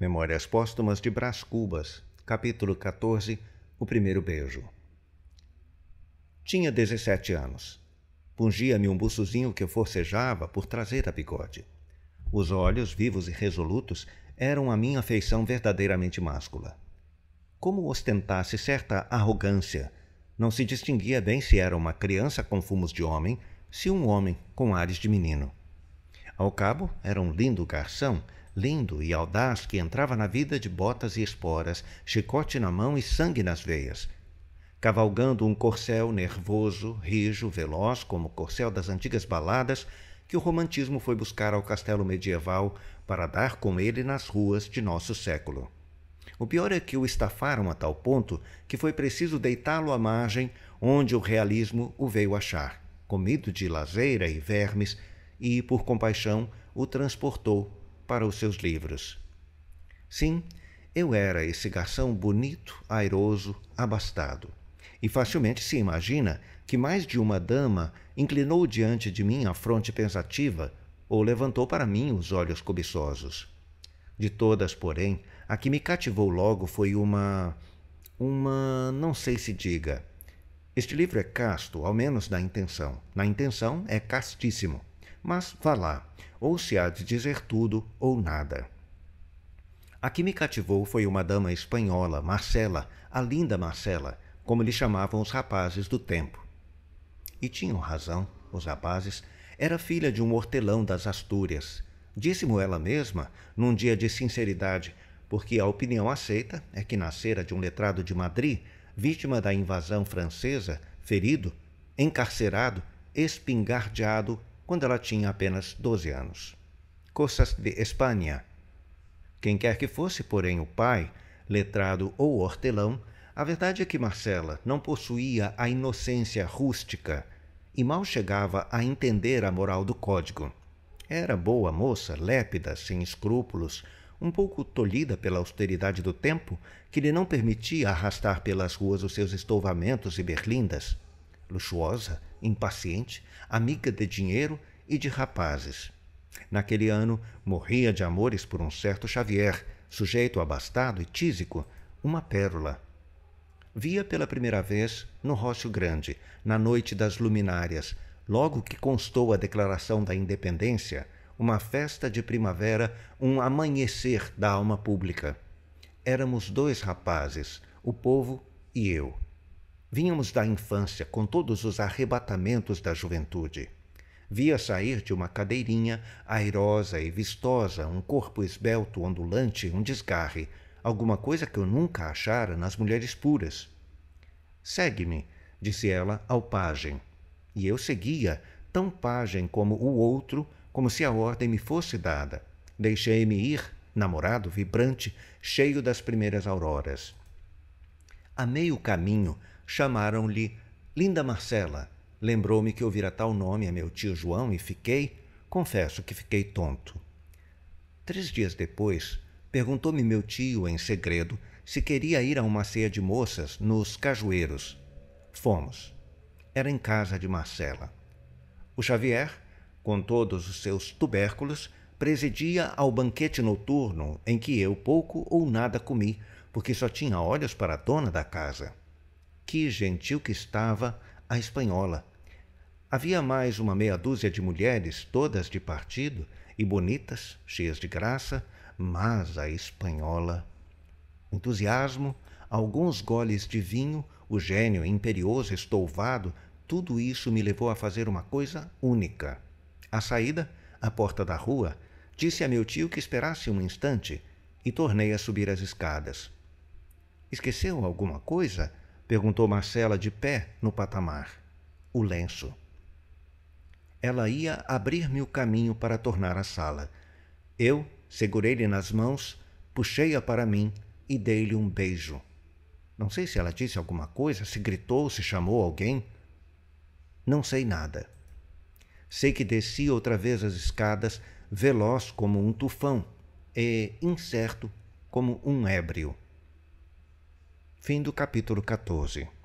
Memórias Póstumas de Brás Cubas, capítulo 14 O Primeiro Beijo. Tinha 17 anos. Pungia-me um buçozinho que forcejava por trazer a bigode. Os olhos, vivos e resolutos, eram a minha feição verdadeiramente máscula como ostentasse certa arrogância. Não se distinguia bem se era uma criança com fumos de homem, se um homem com ares de menino. Ao cabo, era um lindo garção, lindo e audaz, que entrava na vida de botas e esporas, chicote na mão e sangue nas veias. Cavalgando um corcel nervoso, rijo, veloz, como o corcel das antigas baladas, que o romantismo foi buscar ao castelo medieval para dar com ele nas ruas de nosso século. O pior é que o estafaram a tal ponto que foi preciso deitá-lo à margem, onde o realismo o veio achar, comido de lazeira e vermes, e, por compaixão, o transportou para os seus livros. Sim, eu era esse garçom bonito, airoso, abastado. E facilmente se imagina que mais de uma dama inclinou diante de mim a fronte pensativa ou levantou para mim os olhos cobiçosos. De todas, porém, a que me cativou logo foi uma. uma. não sei se diga. Este livro é casto, ao menos na intenção. Na intenção é castíssimo. Mas vá lá, ou se há de dizer tudo ou nada. A que me cativou foi uma dama espanhola, Marcela, a linda Marcela, como lhe chamavam os rapazes do tempo. E tinham razão, os rapazes. Era filha de um hortelão das Astúrias, Disse-mo ela mesma, num dia de sinceridade, porque a opinião aceita é que nascera de um letrado de Madrid, vítima da invasão francesa, ferido, encarcerado, espingardeado quando ela tinha apenas 12 anos. Costas de Espanha. Quem quer que fosse, porém, o pai, letrado ou hortelão, a verdade é que Marcela não possuía a inocência rústica e mal chegava a entender a moral do código. Era boa moça, lépida, sem escrúpulos, um pouco tolhida pela austeridade do tempo, que lhe não permitia arrastar pelas ruas os seus estouvamentos e berlindas. Luxuosa, impaciente, amiga de dinheiro e de rapazes. Naquele ano, morria de amores por um certo Xavier, sujeito abastado e tísico, uma pérola. Via pela primeira vez no Rocio Grande, na noite das luminárias, Logo que constou a declaração da independência, uma festa de primavera, um amanhecer da alma pública. Éramos dois rapazes, o povo e eu. Vínhamos da infância com todos os arrebatamentos da juventude. Via sair de uma cadeirinha, airosa e vistosa, um corpo esbelto, ondulante, um desgarre, alguma coisa que eu nunca achara nas mulheres puras. Segue-me, disse ela ao pajem e eu seguia, tão pajem como o outro, como se a ordem me fosse dada. Deixei-me ir, namorado, vibrante, cheio das primeiras auroras. A meio caminho, chamaram-lhe Linda Marcela. Lembrou-me que ouvira tal nome a meu tio João e fiquei, confesso que fiquei tonto. Três dias depois, perguntou-me meu tio, em segredo, se queria ir a uma ceia de moças nos Cajueiros. Fomos era em casa de Marcela. O Xavier, com todos os seus tubérculos, presidia ao banquete noturno em que eu pouco ou nada comi, porque só tinha olhos para a dona da casa. Que gentil que estava a espanhola! Havia mais uma meia dúzia de mulheres, todas de partido e bonitas, cheias de graça, mas a espanhola. Entusiasmo, alguns goles de vinho, o gênio imperioso, estouvado, tudo isso me levou a fazer uma coisa única. À saída, à porta da rua, disse a meu tio que esperasse um instante e tornei a subir as escadas. Esqueceu alguma coisa? perguntou Marcela de pé no patamar. O lenço. Ela ia abrir-me o caminho para tornar à sala. Eu segurei-lhe nas mãos, puxei-a para mim e dei-lhe um beijo. Não sei se ela disse alguma coisa, se gritou, se chamou alguém. Não sei nada. Sei que desci outra vez as escadas, veloz como um tufão e incerto como um ébrio. Fim do capítulo 14.